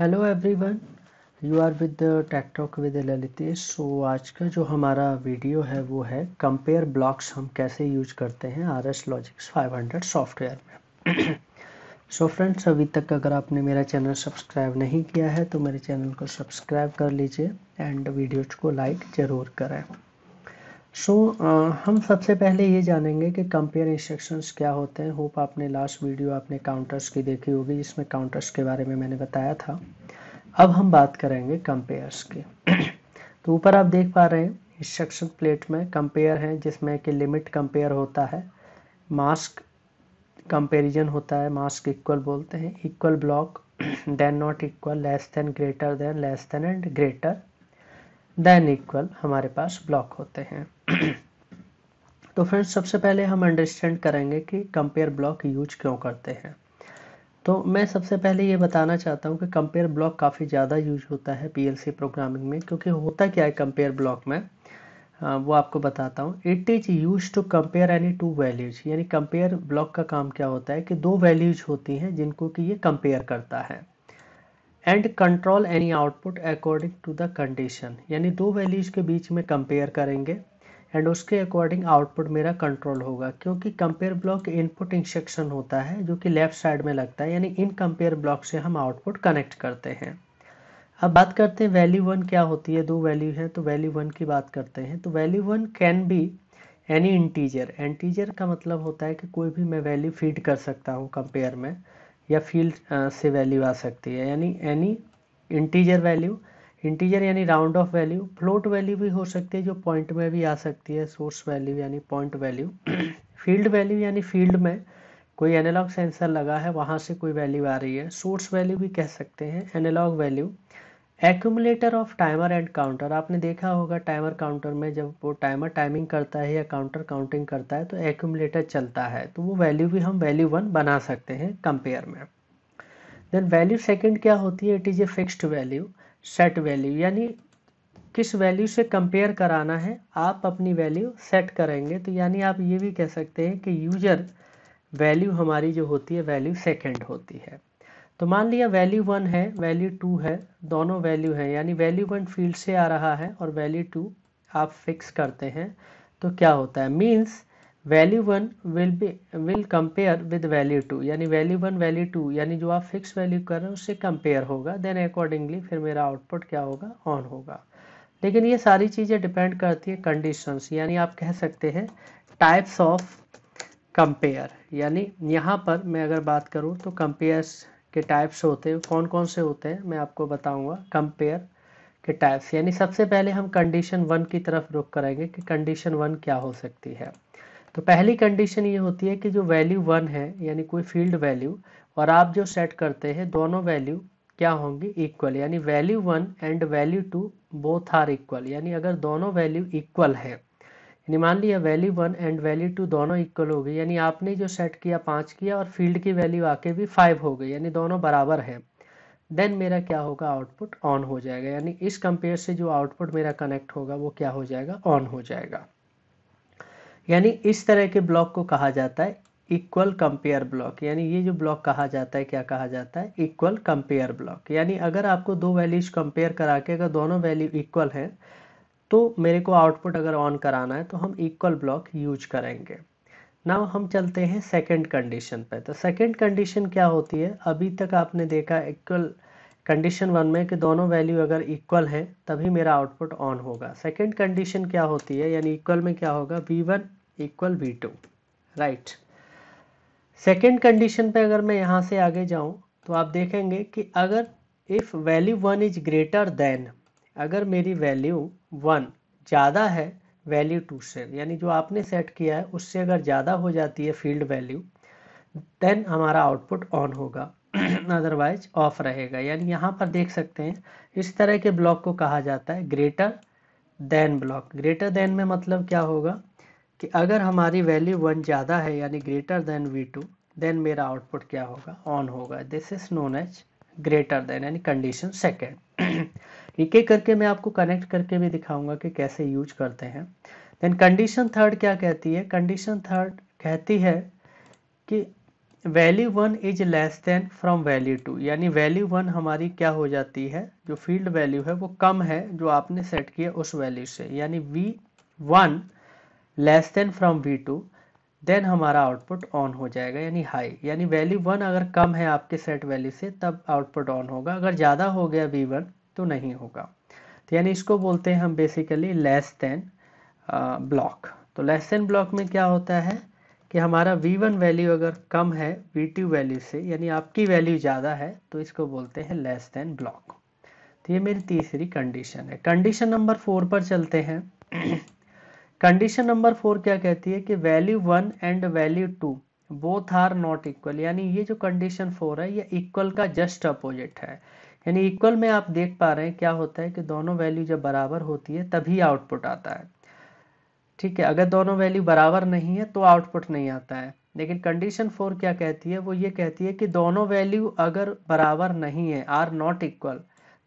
hello everyone you are with tech talk with Lalitesh so आज का जो हमारा वीडियो है वो है कंपेयर ब्लॉक्स हम कैसे यूज करते हैं R S Logix five hundred software में सो फ्रेंड्स अभी तक अगर आपने मेरा चैनल सब्सक्राइब नहीं किया है तो मेरे चैनल को सब्सक्राइब कर लीजिए एंड वीडियोज को लाइक ज़रूर करें सो so, uh, हम सबसे पहले ये जानेंगे कि कंपेयर इंस्ट्रक्शंस क्या होते हैं होप आपने लास्ट वीडियो आपने काउंटर्स की देखी होगी जिसमें काउंटर्स के बारे में मैंने बताया था अब हम बात करेंगे कंपेयर्स की तो ऊपर आप देख पा रहे हैं इंस्ट्रक्शन प्लेट में कंपेयर है जिसमें कि लिमिट कंपेयर होता है मास्क कंपेरिजन होता है मास्क इक्वल बोलते हैं equal block then not equal less than greater than less than and greater than equal हमारे पास ब्लॉक होते हैं तो फ्रेंड्स सबसे पहले हम अंडरस्टैंड करेंगे कि कंपेयर ब्लॉक यूज क्यों करते हैं तो मैं सबसे पहले ये बताना चाहता हूँ कि कंपेयर ब्लॉक काफ़ी ज़्यादा यूज होता है पीएलसी प्रोग्रामिंग में क्योंकि होता क्या है कंपेयर ब्लॉक में आ, वो आपको बताता हूँ it is use to compare any two values यानी कंपेयर ब्लॉक का काम क्या होता है कि दो वैल्यूज होती हैं जिनको कि ये कंपेयर करता है and control any output according to the condition यानी दो वैल्यूज़ के बीच में कंपेयर करेंगे एंड उसके अकॉर्डिंग आउटपुट मेरा कंट्रोल होगा क्योंकि कंपेयर ब्लॉक इनपुट इंस्ट्रक्शन होता है जो कि लेफ्ट साइड में लगता है यानी इन कंपेयर ब्लॉक से हम आउटपुट कनेक्ट करते हैं अब बात करते हैं वैल्यू वन क्या होती है दो वैल्यू हैं तो वैल्यू वन की बात करते हैं तो value one can be any integer integer का मतलब होता है कि कोई भी मैं वैल्यू फीड कर सकता हूँ कंपेयर में या फील्ड से वैल्यू आ सकती है यानी एनी इंटीजर वैल्यू इंटीजर यानी round off value float value भी हो सकती है जो पॉइंट में भी आ सकती है सोर्स वैल्यू यानी पॉइंट वैल्यू फील्ड वैल्यू यानी फील्ड में कोई एनालॉग सेंसर लगा है वहाँ से कोई वैल्यू आ रही है सोर्स वैल्यू भी कह सकते हैं analogue value accumulator of timer and counter आपने देखा होगा टाइमर काउंटर में जब वो टाइमर टाइमिंग करता है या काउंटर काउंटिंग करता है तो एक्यूमुलेटर चलता है तो वो वैल्यू भी हम वैल्यू वन बना सकते हैं कंपेयर में देन वैल्यू सेकेंड क्या होती है it is a fixed value set value यानी किस वैल्यू से कंपेयर कराना है आप अपनी वैल्यू सेट करेंगे तो यानी आप ये भी कह सकते हैं कि यूजर वैल्यू हमारी जो होती है वैल्यू सेकेंड होती है तो मान लिया वैल्यू वन है वैल्यू टू है दोनों वैल्यू है यानी वैल्यू वन फील्ड से आ रहा है और वैल्यू टू आप फिक्स करते हैं तो क्या होता है means value one will be will compare with value two यानी वैल्यू वन वैल्यू टू यानी जो आप फिक्स वैल्यू कर रहे हैं उससे कंपेयर होगा देन अकॉर्डिंगली फिर मेरा आउटपुट क्या होगा ऑन होगा लेकिन ये सारी चीज़ें डिपेंड करती है कंडीशंस यानी आप कह सकते हैं टाइप्स ऑफ कंपेयर यानी यहाँ पर मैं अगर बात करूँ तो कंपेयर के टाइप्स होते हैं कौन कौन से होते हैं मैं आपको बताऊंगा कंपेयर के टाइप्स यानी सबसे पहले हम कंडीशन वन की तरफ रुख करेंगे कि कंडीशन वन क्या हो सकती है तो पहली कंडीशन ये होती है कि जो वैल्यू वन है यानी कोई फील्ड वैल्यू और आप जो सेट करते हैं दोनों वैल्यू क्या होंगी इक्वल यानी value one and value two both are equal यानी अगर दोनों वैल्यू इक्वल है मान लिया value one and value two दोनों इक्वल हो गई यानी आपने जो सेट किया पाँच किया और फील्ड की वैल्यू आके भी फाइव हो गई यानी दोनों बराबर है देन मेरा क्या होगा आउटपुट ऑन हो जाएगा यानी इस कंपेयर से जो आउटपुट मेरा कनेक्ट होगा वो क्या हो जाएगा ऑन हो जाएगा यानी इस तरह के ब्लॉक को कहा जाता है इक्वल कंपेयर ब्लॉक यानी ये जो ब्लॉक कहा जाता है क्या कहा जाता है इक्वल कंपेयर ब्लॉक यानी अगर आपको दो वैल्यूज कंपेयर करा के अगर दोनों वैल्यू इक्वल हैं तो मेरे को आउटपुट अगर ऑन कराना है तो हम इक्वल ब्लॉक यूज करेंगे नाउ हम चलते हैं सेकंड कंडीशन पे तो सेकंड कंडीशन क्या होती है अभी तक आपने देखा इक्वल कंडीशन वन में कि दोनों वैल्यू अगर इक्वल है तभी मेरा आउटपुट ऑन होगा सेकंड कंडीशन क्या होती है यानी इक्वल में क्या होगा V one equal V two right second condition पे अगर मैं यहाँ से आगे जाऊँ तो आप देखेंगे कि अगर if value one is greater than अगर मेरी वैल्यू वन ज़्यादा है वैल्यू टू से यानी जो आपने सेट किया है उससे अगर ज़्यादा हो जाती है फील्ड वैल्यू देन हमारा आउटपुट ऑन होगा अदरवाइज ऑफ रहेगा यानी यहाँ पर देख सकते हैं इस तरह के ब्लॉक को कहा जाता है greater than block greater than में मतलब क्या होगा कि अगर हमारी वैल्यू वन ज़्यादा है यानी greater than V two then मेरा आउटपुट क्या होगा ऑन होगा this is known as greater than यानी कंडीशन सेकेंड एक एक करके मैं आपको कनेक्ट करके भी दिखाऊंगा कि कैसे यूज करते हैं देन कंडीशन थर्ड क्या कहती है कंडीशन थर्ड कहती है कि value one is less than from value two यानी वैल्यू वन हमारी क्या हो जाती है जो फील्ड वैल्यू है वो कम है जो आपने सेट किया उस वैल्यू से यानी V one less than from V two then हमारा आउटपुट ऑन हो जाएगा यानी हाई यानी वैल्यू वन अगर कम है आपके सेट वैल्यू से तब आउटपुट ऑन होगा अगर ज़्यादा हो गया वी वन तो नहीं होगा तो यानी इसको बोलते हैं हम बेसिकली लेस देन ब्लॉक तो लेस देन ब्लॉक में क्या होता है कि हमारा V1 वैल्यू अगर कम है V2 वैल्यू से यानी आपकी वैल्यू ज़्यादा है तो इसको बोलते हैं लेस देन ब्लॉक तो ये मेरी तीसरी कंडीशन है कंडीशन नंबर फोर पर चलते हैं कंडीशन नंबर फोर क्या कहती है कि value one and value two both are not equal यानी ये जो कंडीशन फोर है ये इक्वल का जस्ट अपोजिट है यानी इक्वल में आप देख पा रहे हैं क्या होता है कि दोनों वैल्यू जब बराबर होती है तभी आउटपुट आता है ठीक है अगर दोनों वैल्यू बराबर नहीं है तो आउटपुट नहीं आता है लेकिन कंडीशन फोर क्या कहती है वो ये कहती है कि दोनों वैल्यू अगर बराबर नहीं है आर नॉट इक्वल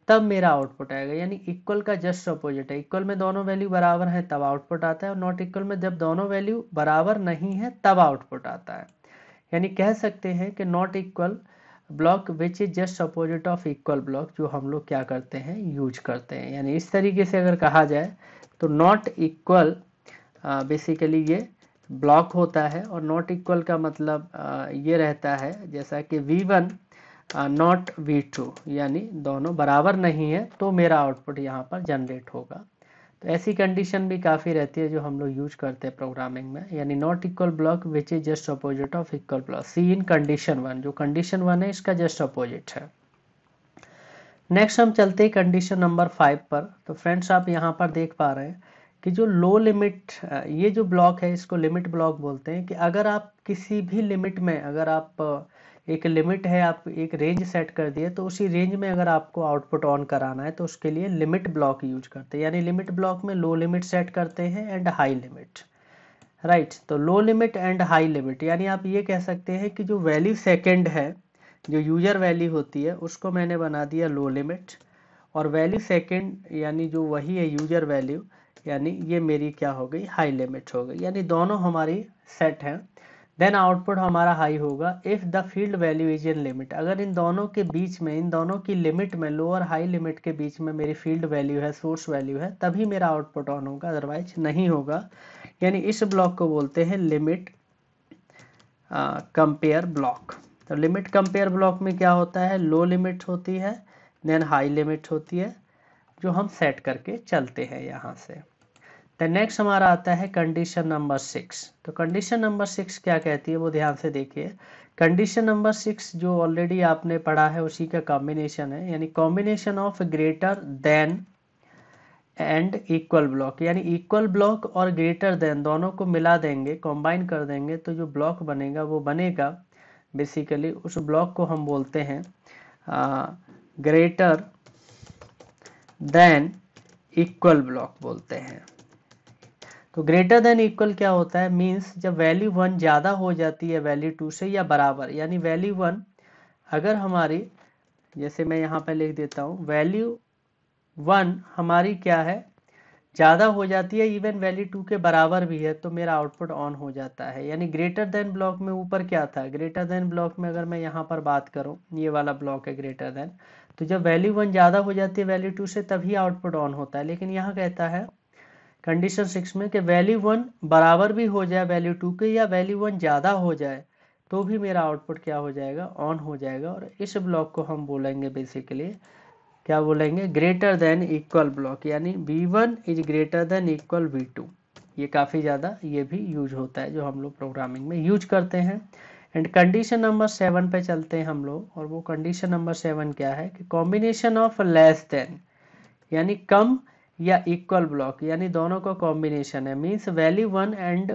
तब मेरा आउटपुट आएगा यानी इक्वल का जस्ट अपोजिट है इक्वल में दोनों वैल्यू बराबर है तब आउटपुट आता है और नॉट इक्वल में जब दोनों वैल्यू बराबर नहीं है तब आउटपुट आता है यानी कह सकते हैं कि not equal block which is just opposite of equal block जो हम लोग क्या करते हैं यूज करते हैं यानी इस तरीके से अगर कहा जाए तो नॉट इक्वल बेसिकली ये ब्लॉक होता है और नॉट इक्वल का मतलब uh, ये रहता है जैसा कि V one not V two यानी दोनों बराबर नहीं है तो मेरा आउटपुट यहाँ पर जनरेट होगा तो ऐसी कंडीशन भी काफ़ी रहती है जो हम लोग यूज करते हैं प्रोग्रामिंग में यानी not equal block which is just opposite of equal block see in condition one जो कंडीशन वन है इसका जस्ट अपोजिट है नेक्स्ट हम चलते हैं कंडीशन नंबर फाइव पर तो फ्रेंड्स आप यहाँ पर देख पा रहे हैं कि जो लो लिमिट ये जो ब्लॉक है इसको लिमिट ब्लॉक बोलते हैं कि अगर आप किसी भी लिमिट में अगर आप एक लिमिट है आप एक रेंज सेट कर दिए तो उसी रेंज में अगर आपको आउटपुट ऑन कराना है तो उसके लिए लिमिट ब्लॉक यूज करते हैं यानी लिमिट ब्लॉक में लो लिमिट सेट करते हैं एंड हाई लिमिट राइट तो low limit and high limit यानी आप ये कह सकते हैं कि जो वैल्यू सेकेंड है जो यूजर वैल्यू होती है उसको मैंने बना दिया लो लिमिट और वैल्यू सेकेंड यानी जो वही है यूजर वैल्यू यानी ये मेरी क्या हो गई हाई लिमिट हो गई यानी दोनों हमारी सेट हैं देन आउटपुट हमारा हाई होगा if the field value is in limit अगर इन दोनों के बीच में इन दोनों की लिमिट में लोअर हाई लिमिट के बीच में मेरी फील्ड वैल्यू है सोर्स वैल्यू है तभी मेरा आउटपुट ऑन होगा अदरवाइज नहीं होगा यानी इस ब्लॉक को बोलते हैं लिमिट कंपेयर ब्लॉक तो लिमिट कंपेयर ब्लॉक में क्या होता है लो लिमिट होती है देन हाई लिमिट होती है जो हम सेट करके चलते हैं यहाँ से नेक्स्ट हमारा आता है कंडीशन नंबर सिक्स तो कंडीशन नंबर सिक्स क्या कहती है वो ध्यान से देखिए कंडीशन नंबर सिक्स जो ऑलरेडी आपने पढ़ा है उसी का कॉम्बिनेशन है यानी combination of greater than and equal block यानी इक्वल ब्लॉक और ग्रेटर देन दोनों को मिला देंगे कॉम्बाइन कर देंगे तो जो ब्लॉक बनेगा वो बनेगा बेसिकली उस ब्लॉक को हम बोलते हैं ग्रेटर देन इक्वल ब्लॉक बोलते हैं तो ग्रेटर देन इक्वल क्या होता है मीन्स जब वैल्यू वन ज़्यादा हो जाती है वैल्यू टू से या बराबर यानी वैल्यू वन अगर हमारी जैसे मैं यहाँ पर लिख देता हूँ वैल्यू वन हमारी क्या है ज़्यादा हो जाती है इवन वैल्यू टू के बराबर भी है तो मेरा आउटपुट ऑन हो जाता है यानी ग्रेटर देन ब्लॉक में ऊपर क्या था ग्रेटर देन ब्लॉक में अगर मैं यहाँ पर बात करूँ ये वाला ब्लॉक है ग्रेटर देन तो जब वैल्यू वन ज़्यादा हो जाती है वैल्यू टू से तभी आउटपुट ऑन होता है लेकिन यहाँ कहता है कंडीशन सिक्स में कि वैल्यू वन बराबर भी हो जाए वैल्यू टू के या वैल्यू वन ज़्यादा हो जाए तो भी मेरा आउटपुट क्या हो जाएगा ऑन हो जाएगा और इस ब्लॉक को हम बोलेंगे बेसिकली क्या बोलेंगे ग्रेटर देन इक्वल ब्लॉक यानी V one is greater than equal V two ये काफ़ी ज़्यादा ये भी यूज होता है जो हम लोग प्रोग्रामिंग में यूज करते हैं एंड कंडीशन नंबर सेवन पे चलते हैं हम लोग और वो कंडीशन नंबर सेवन क्या है कि कॉम्बिनेशन ऑफ लेस देन यानी कम या इक्वल ब्लॉक यानी दोनों का कॉम्बिनेशन है मीन्स वैल्यू वन एंड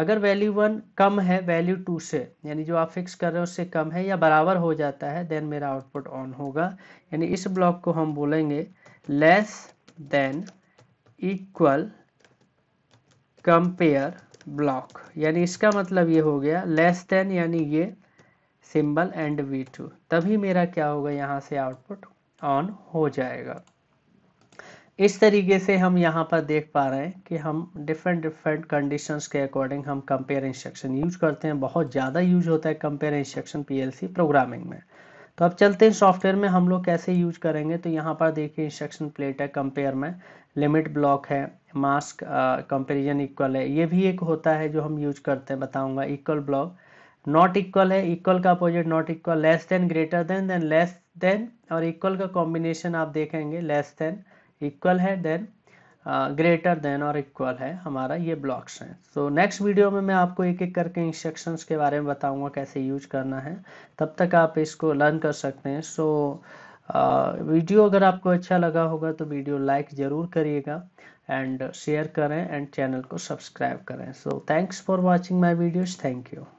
अगर वैल्यू वन कम है वैल्यू टू से यानी जो आप फिक्स कर रहे हो उससे कम है या बराबर हो जाता है देन मेरा आउटपुट ऑन होगा यानी इस ब्लॉक को हम बोलेंगे less than equal compare block यानी इसका मतलब ये हो गया लेस देन यानी ये सिंबल एंड वी टू तभी मेरा क्या होगा यहाँ से आउटपुट ऑन हो जाएगा इस तरीके से हम यहाँ पर देख पा रहे हैं कि हम डिफरेंट डिफरेंट कंडीशंस के अकॉर्डिंग हम कंपेयर इंस्ट्रक्शन यूज करते हैं बहुत ज़्यादा यूज होता है कंपेयर इंस्ट्रक्शन पीएलसी प्रोग्रामिंग में तो अब चलते हैं सॉफ्टवेयर में हम लोग कैसे यूज करेंगे तो यहाँ पर देखिए इंस्ट्रक्शन प्लेट है कंपेयर में लिमिट ब्लॉक है मास्क कंपेरिजन इक्वल है ये भी एक होता है जो हम यूज करते हैं बताऊँगा इक्वल ब्लॉक नॉट इक्वल है इक्वल का opposite not equal less than greater than than less than और इक्वल का कॉम्बिनेशन आप देखेंगे लेस देन इक्वल है देन ग्रेटर देन और इक्वल है हमारा ये ब्लॉक्स हैं सो नेक्स्ट वीडियो में मैं आपको एक एक करके इंस्ट्रक्शंस के बारे में बताऊंगा कैसे यूज करना है तब तक आप इसको लर्न कर सकते हैं सो so, वीडियो uh, अगर आपको अच्छा लगा होगा तो वीडियो लाइक ज़रूर करिएगा एंड शेयर करें एंड चैनल को सब्सक्राइब करें so thanks for watching my videos thank you